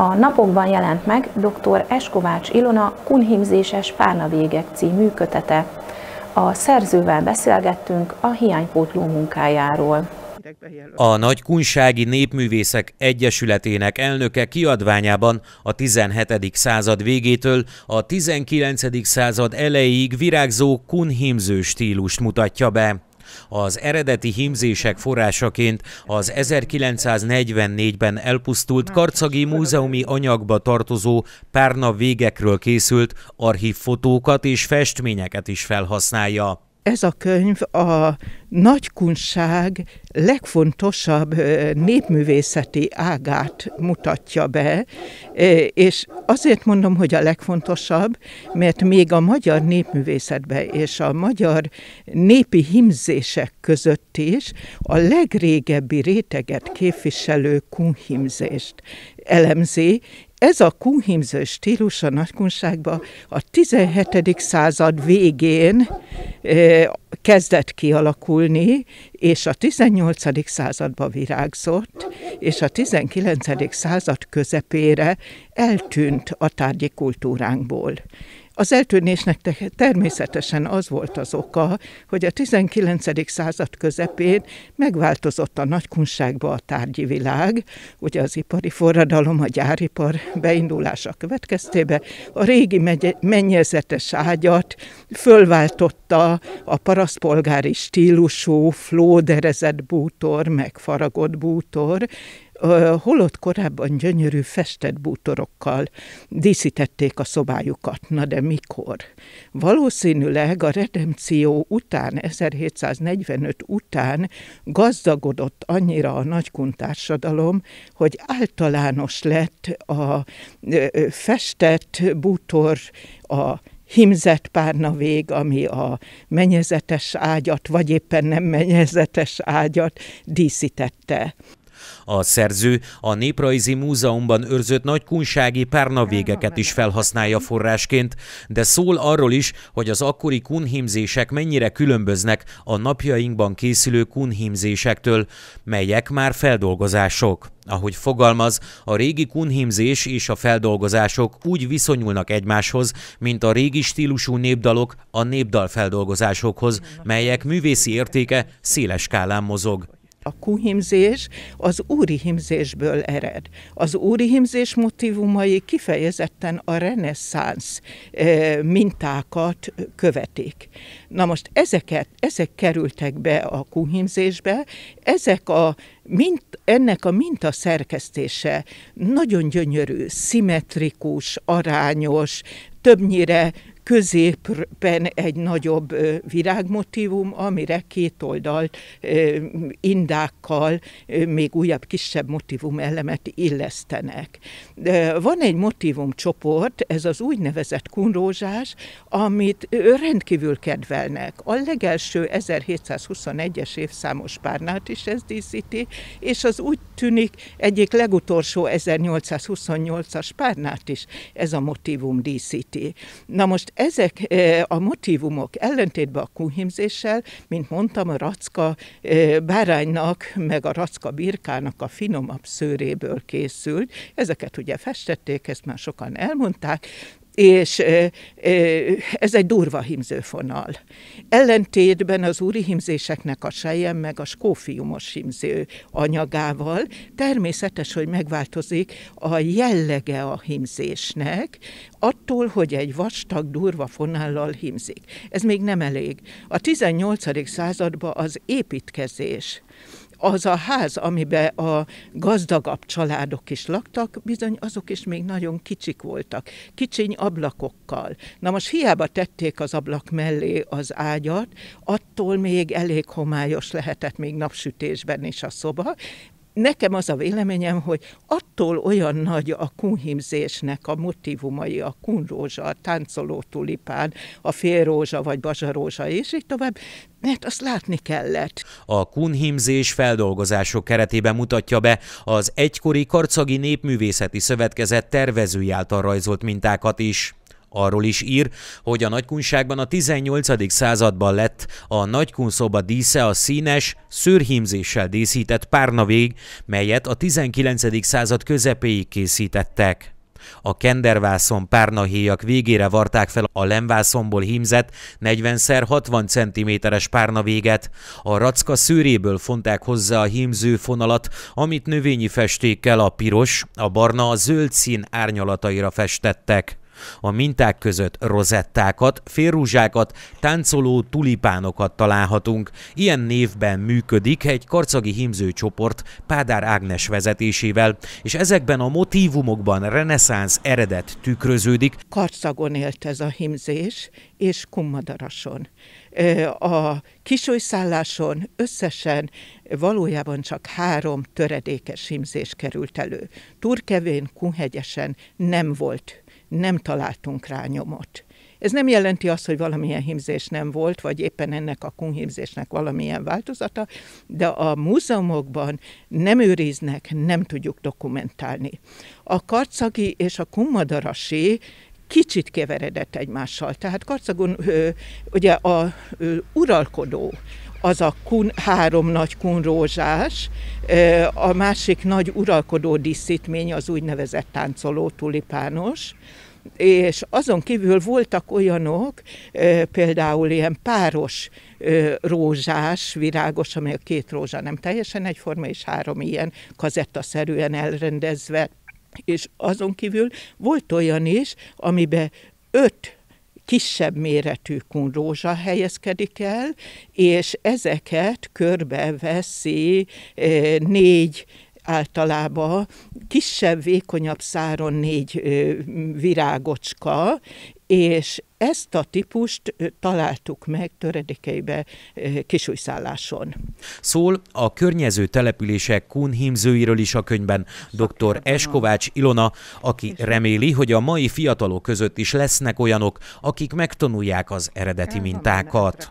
A napokban jelent meg dr. Eskovács Ilona Kunhimzéses párnavégek című kötete. A szerzővel beszélgettünk a hiánypótló munkájáról. A Nagy Kunsági Népművészek Egyesületének elnöke kiadványában a 17. század végétől a 19. század elejéig virágzó kunhimző stílust mutatja be. Az eredeti hímzések forrásaként az 1944-ben elpusztult karcagi múzeumi anyagba tartozó párna végekről készült archív fotókat és festményeket is felhasználja ez a könyv a nagykunság legfontosabb népművészeti ágát mutatja be, és azért mondom, hogy a legfontosabb, mert még a magyar népművészetbe és a magyar népi himzések között is a legrégebbi réteget képviselő kunhimzést elemzi, ez a kunhimző stílus a nagykunságban a 17. század végén kezdett kialakulni, és a 18. századba virágzott, és a 19. század közepére eltűnt a tárgyi kultúránkból. Az eltűnésnek természetesen az volt az oka, hogy a 19. század közepén megváltozott a nagykunságba a tárgyi világ, ugye az ipari forradalom, a gyáripar beindulása következtébe a régi mennyezetes ágyat fölváltotta a paraszpolgári stílusú flóderezett bútor, meg faragott bútor, holott korábban gyönyörű festett bútorokkal díszítették a szobájukat. Na de mikor? Valószínűleg a redemció után, 1745 után gazdagodott annyira a nagykun társadalom, hogy általános lett a festett bútor, a himzett párna vég, ami a menyezetes ágyat, vagy éppen nem menyezetes ágyat díszítette. A szerző a Néprajzi Múzeumban őrzött nagy kunsági párnavégeket is felhasználja forrásként, de szól arról is, hogy az akkori kunhímzések mennyire különböznek a napjainkban készülő kunhímzésektől, melyek már feldolgozások. Ahogy fogalmaz, a régi kunhímzés és a feldolgozások úgy viszonyulnak egymáshoz, mint a régi stílusú népdalok a népdalfeldolgozásokhoz, melyek művészi értéke széles skálán mozog a kuhimzés az úri himzésből ered. Az úri himzés motivumai kifejezetten a reneszánsz eh, mintákat követik. Na most ezeket, ezek kerültek be a kuhimzésbe, ezek a mint, ennek a minta szerkesztése nagyon gyönyörű, szimmetrikus, arányos, többnyire középen egy nagyobb virágmotívum, amire két oldalt indákkal még újabb kisebb motivum elemet illesztenek. De van egy motivum csoport, ez az úgynevezett kunrózsás, amit rendkívül kedvel megfelelnek. A legelső 1721-es évszámos párnát is ez díszíti, és az úgy tűnik egyik legutolsó 1828-as párnát is ez a motivum díszíti. Na most ezek e, a motivumok ellentétben a kuhimzéssel, mint mondtam, a racka e, báránynak, meg a racka birkának a finomabb szőréből készült. Ezeket ugye festették, ezt már sokan elmondták, és ez egy durva himzőfonal. Ellentétben az úri himzéseknek a sejem, meg a skófiumos himző anyagával természetes, hogy megváltozik a jellege a himzésnek, attól, hogy egy vastag, durva fonállal himzik. Ez még nem elég. A 18. században az építkezés az a ház, amiben a gazdagabb családok is laktak, bizony azok is még nagyon kicsik voltak, kicsiny ablakokkal. Na most hiába tették az ablak mellé az ágyat, attól még elég homályos lehetett még napsütésben is a szoba, Nekem az a véleményem, hogy attól olyan nagy a kunhimzésnek a motivumai, a kunrózsa, a táncoló tulipán, a félrózsa vagy bazsarózsa, és így tovább, mert azt látni kellett. A kunhimzés feldolgozások keretében mutatja be az egykori Karcagi Népművészeti Szövetkezet tervezői által rajzolt mintákat is. Arról is ír, hogy a nagykunságban a 18. században lett a nagykunszoba dísze a színes, szőrhímzéssel díszített párnavég, melyet a 19. század közepéig készítettek. A kendervászon párnahéjak végére varták fel a lemvászomból hímzett 40x60 cm-es párnavéget. A racka szőréből fonták hozzá a hímző fonalat, amit növényi festékkel a piros, a barna, a zöld szín árnyalataira festettek. A minták között rozettákat, férruzsákat, táncoló tulipánokat találhatunk. Ilyen névben működik egy karcagi himző csoport Pádár Ágnes vezetésével, és ezekben a motívumokban reneszánsz eredet tükröződik. Karcagon élt ez a hímzés, és kummadarason. A kisújszálláson összesen valójában csak három töredékes hímzés került elő. Turkevén, Kunhegyesen nem volt nem találtunk rá nyomot. Ez nem jelenti azt, hogy valamilyen hímzés nem volt, vagy éppen ennek a kunhímzésnek valamilyen változata, de a múzeumokban nem őriznek, nem tudjuk dokumentálni. A karcagi és a kummadarasi kicsit keveredett egymással. Tehát Karcagon ugye a uralkodó az a kun, három nagy kunrózsás, a másik nagy uralkodó díszítmény az úgynevezett táncoló tulipános, és azon kívül voltak olyanok, például ilyen páros rózsás, virágos, amely a két rózsa nem teljesen egyforma, és három ilyen kazettaszerűen elrendezve. És azon kívül volt olyan is, amiben öt kisebb méretű kunrózsa helyezkedik el, és ezeket körbeveszi eh, négy általában kisebb, vékonyabb száron négy virágocska, és ezt a típust találtuk meg töredékeibe kisújszálláson. Szól a környező települések kunhímzőiről is a könyvben dr. Eskovács Ilona, aki reméli, hogy a mai fiatalok között is lesznek olyanok, akik megtanulják az eredeti mintákat.